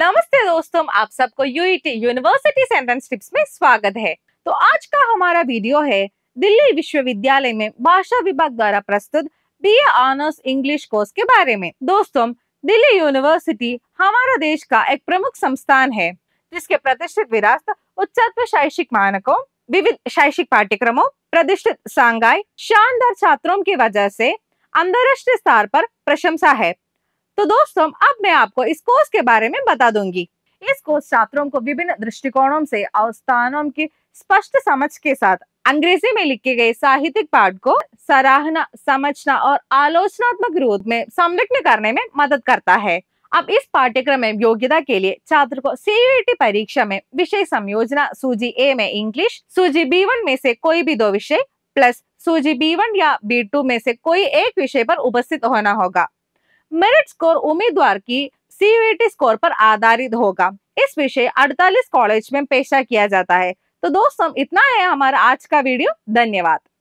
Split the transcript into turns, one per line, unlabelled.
नमस्ते दोस्तों आप सबको यूईटी यूनिवर्सिटी सेंटेंस टिप्स में स्वागत है तो आज का हमारा वीडियो है दिल्ली विश्वविद्यालय में भाषा विभाग द्वारा प्रस्तुत B A honours English course के बारे में दोस्तों दिल्ली यूनिवर्सिटी हमारा देश का एक प्रमुख संस्थान है जिसके प्रतिष्ठित विरासत उच्चत्व शैक्षिक मानकों विविध शैक्षिक पाठ्यक्रमों प्रतिष्ठित सांगाई शानदार छात्रों की वजह से अंतरराष्ट्रीय स्तर पर प्रशंसा है तो दोस्तों अब मैं आपको इस कोर्स के बारे में बता दूंगी इस कोर्स छात्रों को विभिन्न दृष्टिकोणों से अवस्थानों की स्पष्ट समझ के साथ अंग्रेजी में लिखे गए साहित्यिक पाठ को सराहना समझना और आलोचनात्मक रूप में संलग्न करने में मदद करता है अब इस पाठ्यक्रम में योग्यता के लिए छात्र को सीयूईटी e परीक्षा में विषय संयोजना सूजी ए में इंग्लिश सूजी बी वन में से कोई भी दो विषय प्लस सूजी बी वन या बी टू में से कोई एक विषय पर उपस्थित होना होगा मेरिट स्कोर उम्मीदवार की सीवीटी स्कोर e पर आधारित होगा इस विषय 48 कॉलेज में पेशा किया जाता है तो दोस्तों इतना है हमारा आज का वीडियो धन्यवाद